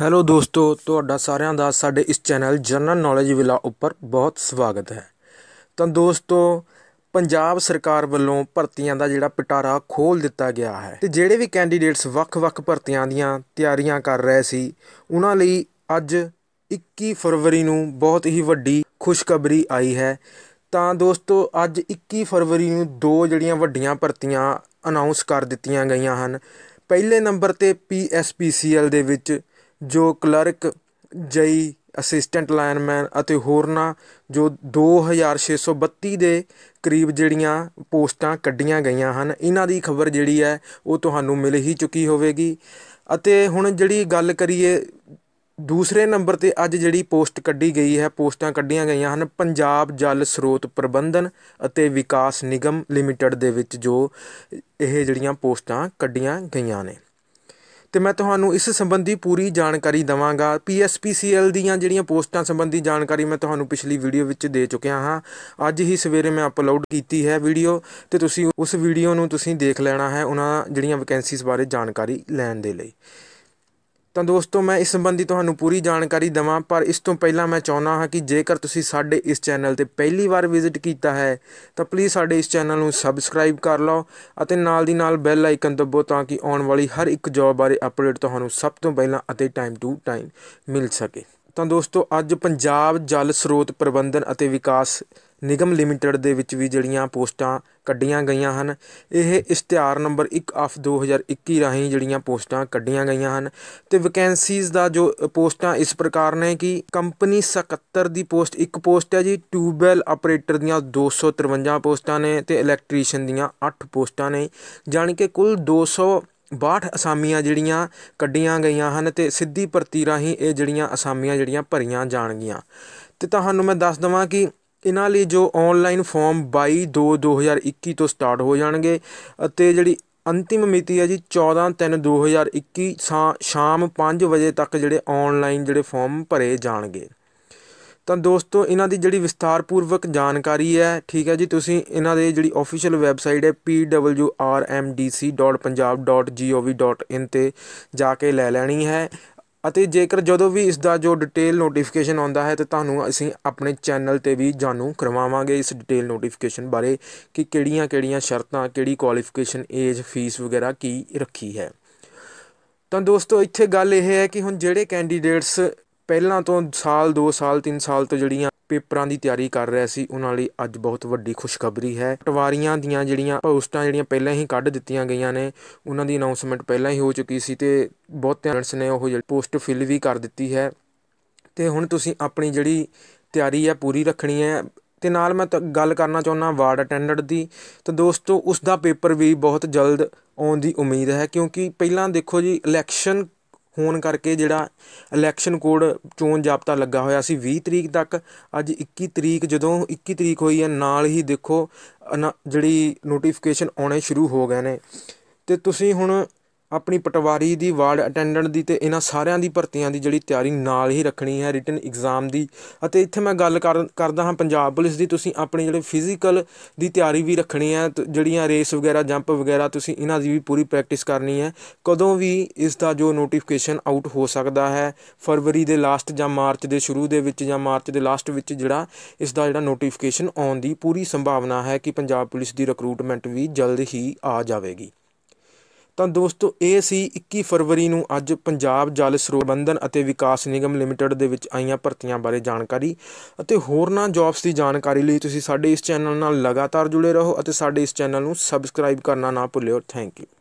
hello ਦੋਸਤੋ ਤੁਹਾਡਾ ਸਾਰਿਆਂ ਦਾ ਸਾਡੇ ਇਸ ਚੈਨਲ ਜਨਰਲ ਨੌਲੇਜ ਵਿਲਾ ਉੱਪਰ ਬਹੁਤ ਸਵਾਗਤ ਹੈ ਤਾਂ ਦੋਸਤੋ ਪੰਜਾਬ ਸਰਕਾਰ ਵੱਲੋਂ ਭਰਤੀਆਂ ਦਾ ਜਿਹੜਾ ਪਿਟਾਰਾ ਖੋਲ ਦਿੱਤਾ ਗਿਆ ਹੈ ਤੇ ਜਿਹੜੇ ਵੀ ਕੈਂਡੀਡੇਟਸ ਵੱਖ-ਵੱਖ ਭਰਤੀਆਂ ਦੀਆਂ ਤਿਆਰੀਆਂ ਕਰ ਰਹੇ ਸੀ ਉਹਨਾਂ ਲਈ ਅੱਜ 21 ਫਰਵਰੀ ਨੂੰ ਬਹੁਤ ਹੀ ਵੱਡੀ ਖੁਸ਼ਖਬਰੀ ਆਈ ਹੈ ਤਾਂ ਦੋਸਤੋ ਅੱਜ 21 ਫਰਵਰੀ ਨੂੰ ਦੋ ਜਿਹੜੀਆਂ ਵੱਡੀਆਂ ਭਰਤੀਆਂ ਅਨਾਉਂਸ ਕਰ ਦਿੱਤੀਆਂ ਗਈਆਂ ਹਨ ਪਹਿਲੇ ਨੰਬਰ ਤੇ ਪੀਐਸਪੀਸੀਐਲ ਦੇ ਵਿੱਚ ਜੋ ਕਲਰਕ ਜਈ ਅਸਿਸਟੈਂਟ ਲਾਈਨਮੈਨ ਅਤੇ ਹੋਰਨਾ ਜੋ 2632 ਦੇ ਕਰੀਬ ਜਿਹੜੀਆਂ ਪੋਸਟਾਂ ਕੱਢੀਆਂ ਗਈਆਂ ਹਨ ਇਹਨਾਂ ਦੀ ਖਬਰ ਜਿਹੜੀ ਹੈ ਉਹ ਤੁਹਾਨੂੰ ਮਿਲ ਹੀ ਚੁੱਕੀ ਹੋਵੇਗੀ ਅਤੇ ਹੁਣ ਜਿਹੜੀ ਗੱਲ ਕਰੀਏ ਦੂਸਰੇ ਨੰਬਰ ਤੇ ਅੱਜ ਜਿਹੜੀ ਪੋਸਟ ਕੱਢੀ ਗਈ ਹੈ ਪੋਸਟਾਂ ਕੱਢੀਆਂ ਗਈਆਂ ਹਨ ਪੰਜਾਬ ਜਲ ਸਰੋਤ ਪ੍ਰਬੰਧਨ ਅਤੇ ਵਿਕਾਸ ਨਿਗਮ ਲਿਮਟਿਡ ਦੇ ਵਿੱਚ ਜੋ ਇਹ ਜਿਹੜੀਆਂ ਪੋਸਟਾਂ ਕੱਢੀਆਂ ਗਈਆਂ ਨੇ ਤੇ ਮੈਂ ਤੁਹਾਨੂੰ ਇਸ ਸੰਬੰਧੀ ਪੂਰੀ ਜਾਣਕਾਰੀ ਦਵਾਂਗਾ ਪੀਐਸਪੀਸੀਐਲ ਦੀਆਂ ਜਿਹੜੀਆਂ ਪੋਸਟਾਂ ਸੰਬੰਧੀ ਜਾਣਕਾਰੀ ਮੈਂ ਤੁਹਾਨੂੰ ਪਿਛਲੀ ਵੀਡੀਓ ਵਿੱਚ ਦੇ ਚੁੱਕਿਆ ਹਾਂ ਅੱਜ ਹੀ ਸਵੇਰੇ ਮੈਂ ਅਪਲੋਡ ਕੀਤੀ ਹੈ ਵੀਡੀਓ ਤੇ ਤੁਸੀਂ ਉਸ ਵੀਡੀਓ ਨੂੰ ਤੁਸੀਂ ਦੇਖ ਲੈਣਾ ਹੈ ਉਹਨਾਂ ਜਿਹੜੀਆਂ ਵੈਕੈਂਸੀਜ਼ ਬਾਰੇ ਜਾਣਕਾਰੀ ਲੈਣ ਦੇ ਲਈ ਤਾਂ ਦੋਸਤੋ ਮੈਂ ਇਸ ਸੰਬੰਧੀ ਤੁਹਾਨੂੰ ਪੂਰੀ ਜਾਣਕਾਰੀ ਦਵਾਂ ਪਰ ਇਸ ਤੋਂ ਪਹਿਲਾਂ ਮੈਂ ਚਾਹੁੰਦਾ ਹਾਂ ਕਿ ਜੇਕਰ ਤੁਸੀਂ ਸਾਡੇ ਇਸ ਚੈਨਲ ਤੇ ਪਹਿਲੀ ਵਾਰ ਵਿਜ਼ਿਟ ਕੀਤਾ ਹੈ ਤਾਂ ਪਲੀਜ਼ ਸਾਡੇ ਇਸ ਚੈਨਲ ਨੂੰ ਸਬਸਕ੍ਰਾਈਬ ਕਰ ਲਓ ਅਤੇ ਨਾਲ ਦੀ ਨਾਲ ਬੈਲ ਆਈਕਨ ਦਬੋ ਤਾਂ ਕਿ ਆਉਣ ਵਾਲੀ ਹਰ ਇੱਕ ਜੌਬ ਬਾਰੇ ਅਪਡੇਟ ਤੁਹਾਨੂੰ ਸਭ ਤੋਂ ਪਹਿਲਾਂ ਅਤੇ ਟਾਈਮ ਟੂ ਟਾਈਮ ਮਿਲ ਸਕੇ ਤਾਂ ਦੋਸਤੋ ਅੱਜ ਪੰਜਾਬ ਜਲ ਸਰੋਤ ਪ੍ਰਬੰਧਨ ਅਤੇ ਵਿਕਾਸ ਨਿਗਮ ਲਿਮਟਿਡ ਦੇ ਵਿੱਚ ਵੀ ਜਿਹੜੀਆਂ ਪੋਸਟਾਂ ਕੱਢੀਆਂ ਗਈਆਂ ਹਨ ਇਹ ਇਸ਼ਤਿਹਾਰ ਨੰਬਰ 1 ਆਫ 2021 ਰਾਹੀਂ ਜਿਹੜੀਆਂ ਪੋਸਟਾਂ ਕੱਢੀਆਂ ਗਈਆਂ ਹਨ ਤੇ ਵੈਕੈਂਸੀਜ਼ ਦਾ ਜੋ ਪੋਸਟਾਂ ਇਸ ਪ੍ਰਕਾਰ ਨੇ ਕਿ ਕੰਪਨੀ 77 ਦੀ ਪੋਸਟ ਇੱਕ ਪੋਸਟ ਹੈ ਜੀ ਟਿਊਬਵੈਲ ਆਪਰੇਟਰ ਦੀਆਂ 253 ਪੋਸਟਾਂ ਨੇ ਤੇ ਇਲੈਕਟ੍ਰੀਸ਼ੀਅਨ ਦੀਆਂ 8 ਪੋਸਟਾਂ ਨੇ ਜਾਨਕਿ ਕਿ ਕੁੱਲ 200 62 ਅਸਾਮੀਆਂ ਜਿਹੜੀਆਂ ਕੱਢੀਆਂ ਗਈਆਂ ਹਨ ਤੇ ਸਿੱਧੀ ਭਰਤੀ ਰਾਹੀਂ ਇਹ ਜਿਹੜੀਆਂ ਅਸਾਮੀਆਂ ਜਿਹੜੀਆਂ ਭਰੀਆਂ ਜਾਣਗੀਆਂ ਤੇ ਤੁਹਾਨੂੰ ਮੈਂ ਦੱਸ ਦਵਾਂ ਕਿ ਇਹਨਾਂ ਲਈ ਜੋ ਆਨਲਾਈਨ ਫਾਰਮ 22 2 2021 ਤੋਂ ਸਟਾਰਟ ਹੋ ਜਾਣਗੇ ਅਤੇ ਜਿਹੜੀ ਅੰਤਿਮ ਮਿਤੀ ਹੈ ਜੀ 14 3 2021 ਸ਼ਾਮ 5 ਵਜੇ ਤੱਕ ਜਿਹੜੇ ਆਨਲਾਈਨ ਜਿਹੜੇ ਫਾਰਮ ਭਰੇ ਜਾਣਗੇ ਤਾਂ ਦੋਸਤੋ ਇਹਨਾਂ ਦੀ ਜਿਹੜੀ ਵਿਸਤਾਰਪੂਰਵਕ ਜਾਣਕਾਰੀ ਹੈ ਠੀਕ ਹੈ ਜੀ ਤੁਸੀਂ ਇਹਨਾਂ ਦੇ ਜਿਹੜੀ ਅਫੀਸ਼ੀਅਲ ਵੈਬਸਾਈਟ ਹੈ pwrmdc.punjab.gov.in ਤੇ ਜਾ ਕੇ ਲੈ ਲੈਣੀ ਹੈ ਅਤੇ ਜੇਕਰ ਜਦੋਂ ਵੀ ਇਸ ਦਾ ਜੋ ਡਿਟੇਲ ਨੋਟੀਫਿਕੇਸ਼ਨ ਆਉਂਦਾ ਹੈ ਤੇ ਤੁਹਾਨੂੰ ਅਸੀਂ ਆਪਣੇ ਚੈਨਲ ਤੇ ਵੀ ਜਾਣੂ ਕਰਵਾਵਾਂਗੇ ਇਸ ਡਿਟੇਲ ਨੋਟੀਫਿਕੇਸ਼ਨ ਬਾਰੇ ਕਿ ਕਿਹੜੀਆਂ-ਕਿਹੜੀਆਂ ਸ਼ਰਤਾਂ ਕਿਹੜੀ ਕੁਆਲੀਫਿਕੇਸ਼ਨ ਏਜ ਫੀਸ ਵਗੈਰਾ ਕੀ ਰੱਖੀ ਹੈ ਤਾਂ ਦੋਸਤੋ ਇੱਥੇ ਗੱਲ ਇਹ ਹੈ ਕਿ ਹੁਣ ਜਿਹੜੇ ਕੈਂਡੀਡੇਟਸ ਪਹਿਲਾਂ ਤੋਂ ਸਾਲ 2 ਸਾਲ 3 ਸਾਲ ਤੋਂ ਜਿਹੜੀਆਂ ਪੇਪਰਾਂ ਦੀ ਤਿਆਰੀ ਕਰ ਰਿਹਾ ਸੀ ਉਹਨਾਂ ਲਈ ਅੱਜ ਬਹੁਤ ਵੱਡੀ ਖੁਸ਼ਖਬਰੀ ਹੈ ਪਟਵਾਰੀਆਂ ਦੀਆਂ ਜਿਹੜੀਆਂ ਪੋਸਟਾਂ ਜਿਹੜੀਆਂ ਪਹਿਲਾਂ ਹੀ ਕੱਢ ਦਿੱਤੀਆਂ ਗਈਆਂ ਨੇ ਉਹਨਾਂ ਦੀ ਅਨਾਉਂਸਮੈਂਟ ਪਹਿਲਾਂ ਹੀ ਹੋ ਚੁੱਕੀ ਸੀ ਤੇ ਬਹੁਤ ਜਣਸ ਨੇ ਉਹ ਜਿਹੜੀ ਪੋਸਟ ਫਿਲ ਵੀ ਕਰ ਦਿੱਤੀ ਹੈ ਤੇ ਹੁਣ ਤੁਸੀਂ ਆਪਣੀ ਜਿਹੜੀ ਤਿਆਰੀ ਹੈ ਪੂਰੀ ਰੱਖਣੀ ਹੈ ਤੇ ਨਾਲ ਮੈਂ ਗੱਲ ਕਰਨਾ ਚਾਹੁੰਦਾ ਵਾਰਡ ਅਟੈਂਡੈਂਟ ਦੀ ਤਾਂ ਦੋਸਤੋ ਉਸ ਦਾ ਪੇਪਰ ਵੀ ਬਹੁਤ ਜਲਦ ਆਉਣ ਦੀ ਉਮੀਦ ਹੈ ਕਿਉਂਕਿ ਪਹਿਲਾਂ ਦੇਖੋ ਜੀ ਇਲੈਕਸ਼ਨ ਹੋਣ ਕਰਕੇ ਜਿਹੜਾ ਇਲੈਕਸ਼ਨ ਕੋਡ ਚੋਣ ਜਾਬਤਾ ਲੱਗਾ ਹੋਇਆ ਸੀ 20 ਤਰੀਕ ਤੱਕ ਅੱਜ 21 ਤਰੀਕ ਜਦੋਂ 21 ਤਰੀਕ ਹੋਈ ਹੈ ਨਾਲ ਹੀ ਦੇਖੋ ਜਿਹੜੀ ਨੋਟੀਫਿਕੇਸ਼ਨ ਆਉਣੇ ਸ਼ੁਰੂ ਹੋ ਗਏ ਨੇ ਤੇ ਤੁਸੀਂ ਹੁਣ ਆਪਣੀ ਪਟਵਾਰੀ ਦੀ ਵਾਰਡ ਅਟੈਂਡੈਂਟ ਦੀ ਤੇ ਇਹਨਾਂ ਸਾਰਿਆਂ ਦੀ ਭਰਤੀਆਂ ਦੀ ਜਿਹੜੀ ਤਿਆਰੀ ਨਾਲ ਹੀ ਰੱਖਣੀ ਹੈ ਰਿਟਨ ਐਗਜ਼ਾਮ ਦੀ ਅਤੇ ਇੱਥੇ ਮੈਂ ਗੱਲ ਕਰਦਾ ਹਾਂ ਪੰਜਾਬ ਪੁਲਿਸ ਦੀ ਤੁਸੀਂ ਆਪਣੀ ਜਿਹੜੇ ਫਿਜ਼ੀਕਲ ਦੀ ਤਿਆਰੀ ਵੀ ਰੱਖਣੀ ਹੈ ਜਿਹੜੀਆਂ ਰੇਸ ਵਗੈਰਾ ਜੰਪ ਵਗੈਰਾ ਤੁਸੀਂ ਇਹਨਾਂ ਦੀ ਵੀ ਪੂਰੀ ਪ੍ਰੈਕਟਿਸ ਕਰਨੀ ਹੈ ਕਦੋਂ ਵੀ ਇਸ ਦਾ ਜੋ ਨੋਟੀਫਿਕੇਸ਼ਨ ਆਊਟ ਹੋ ਸਕਦਾ ਹੈ ਫਰਵਰੀ ਦੇ ਲਾਸਟ ਜਾਂ ਮਾਰਚ ਦੇ ਸ਼ੁਰੂ ਦੇ ਵਿੱਚ ਜਾਂ ਮਾਰਚ ਦੇ ਲਾਸਟ ਵਿੱਚ ਜਿਹੜਾ ਇਸ ਦਾ ਜਿਹੜਾ ਨੋਟੀਫਿਕੇਸ਼ਨ ਆਉਣ ਦੀ ਪੂਰੀ ਸੰਭਾਵਨਾ ਹੈ ਕਿ ਪੰਜਾਬ ਪੁਲਿਸ ਦੀ ਰਿਕਰੂਟਮੈਂਟ ਵੀ ਜਲਦ ਹੀ ਆ ਜਾਵੇਗੀ ਤਾਂ ਦੋਸਤੋ ਇਹ ਸੀ 21 ਫਰਵਰੀ ਨੂੰ ਅੱਜ ਪੰਜਾਬ ਜਲ ਸਰੋਤ ਬੰਧਨ ਅਤੇ ਵਿਕਾਸ ਨਿਗਮ ਲਿਮਟਿਡ ਦੇ ਵਿੱਚ ਆਈਆਂ ਭਰਤੀਆਂ ਬਾਰੇ ਜਾਣਕਾਰੀ ਅਤੇ ਹੋਰਨਾਂ ਜੌਬਸ ਦੀ ਜਾਣਕਾਰੀ ਲਈ ਤੁਸੀਂ ਸਾਡੇ ਇਸ ਚੈਨਲ ਨਾਲ ਲਗਾਤਾਰ ਜੁੜੇ ਰਹੋ ਅਤੇ ਸਾਡੇ ਇਸ ਚੈਨਲ ਨੂੰ ਸਬਸਕ੍ਰਾਈਬ ਕਰਨਾ ਨਾ ਭੁੱਲਿਓ ਥੈਂਕ ਯੂ